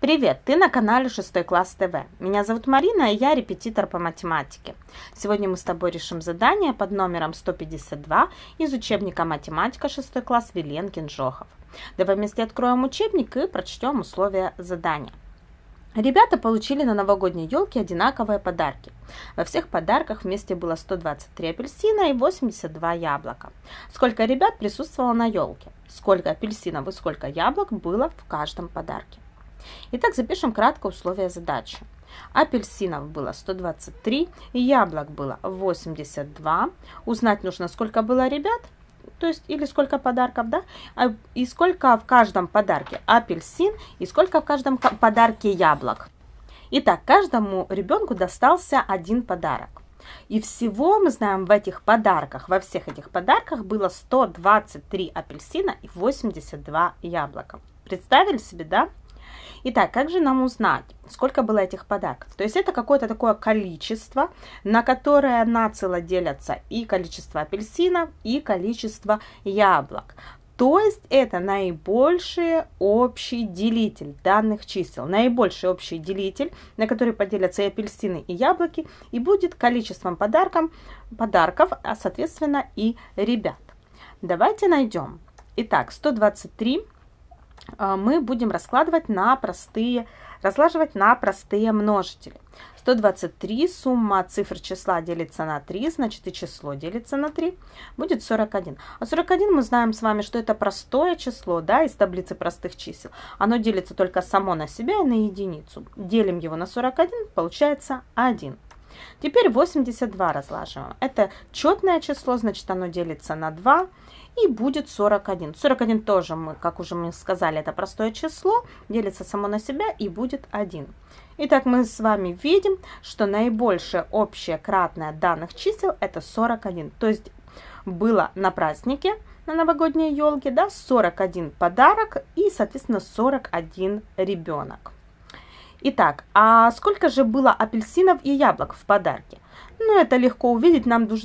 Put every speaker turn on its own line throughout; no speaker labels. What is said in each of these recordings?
Привет, ты на канале 6 класс ТВ. Меня зовут Марина, и я репетитор по математике. Сегодня мы с тобой решим задание под номером 152 из учебника «Математика 6 класс Виленкин-Жохов». Давай вместе откроем учебник и прочтем условия задания. Ребята получили на новогодней елке одинаковые подарки. Во всех подарках вместе было 123 апельсина и 82 яблока. Сколько ребят присутствовало на елке? Сколько апельсинов и сколько яблок было в каждом подарке? Итак, запишем кратко условия задачи. Апельсинов было 123, яблок было 82. Узнать нужно, сколько было ребят, то есть или сколько подарков, да, а, и сколько в каждом подарке апельсин, и сколько в каждом подарке яблок. Итак, каждому ребенку достался один подарок. И всего мы знаем в этих подарках, во всех этих подарках было 123 апельсина и 82 яблока. Представили себе, да? Итак, как же нам узнать, сколько было этих подарков? То есть это какое-то такое количество, на которое нацело делятся и количество апельсинов, и количество яблок. То есть это наибольший общий делитель данных чисел. Наибольший общий делитель, на который поделятся и апельсины, и яблоки, и будет количеством подарком, подарков, а соответственно и ребят. Давайте найдем. Итак, 123 а, мы будем раскладывать на простые, разлаживать на простые множители. 123, сумма цифр числа делится на 3, значит и число делится на 3, будет 41. А 41 мы знаем с вами, что это простое число, да, из таблицы простых чисел. Оно делится только само на себя и на единицу. Делим его на 41, получается 1. Теперь 82 разлаживаем. Это четное число, значит оно делится на 2 и будет 41. 41 тоже мы, как уже мы сказали, это простое число, делится само на себя и будет 1. Итак, мы с вами видим, что наибольшее общее кратное данных чисел это 41. То есть было на празднике, на новогодней елке, да, 41 подарок и, соответственно, 41 ребенок. Итак, а сколько же было апельсинов и яблок в подарке? Ну, это легко увидеть, нам, душ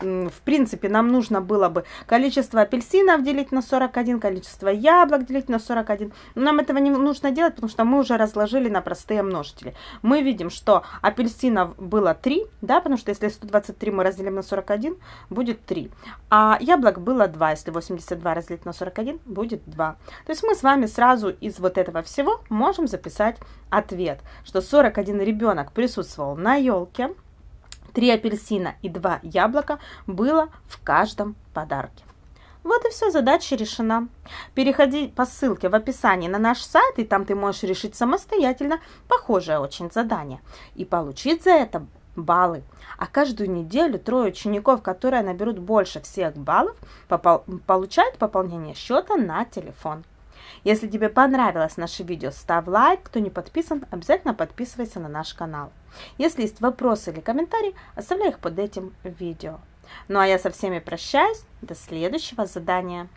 в принципе, нам нужно было бы количество апельсинов делить на 41, количество яблок делить на 41. Но нам этого не нужно делать, потому что мы уже разложили на простые множители. Мы видим, что апельсинов было 3, да, потому что если 123 мы разделим на 41, будет 3. А яблок было 2, если 82 разделить на 41, будет 2. То есть мы с вами сразу из вот этого всего можем записать ответ, что 41 ребенок присутствовал на елке, Три апельсина и два яблока было в каждом подарке. Вот и все, задача решена. Переходи по ссылке в описании на наш сайт, и там ты можешь решить самостоятельно похожее очень задание и получить за это баллы. А каждую неделю трое учеников, которые наберут больше всех баллов, получают пополнение счета на телефон. Если тебе понравилось наше видео, ставь лайк. Кто не подписан, обязательно подписывайся на наш канал. Если есть вопросы или комментарии, оставляй их под этим видео. Ну а я со всеми прощаюсь. До следующего задания.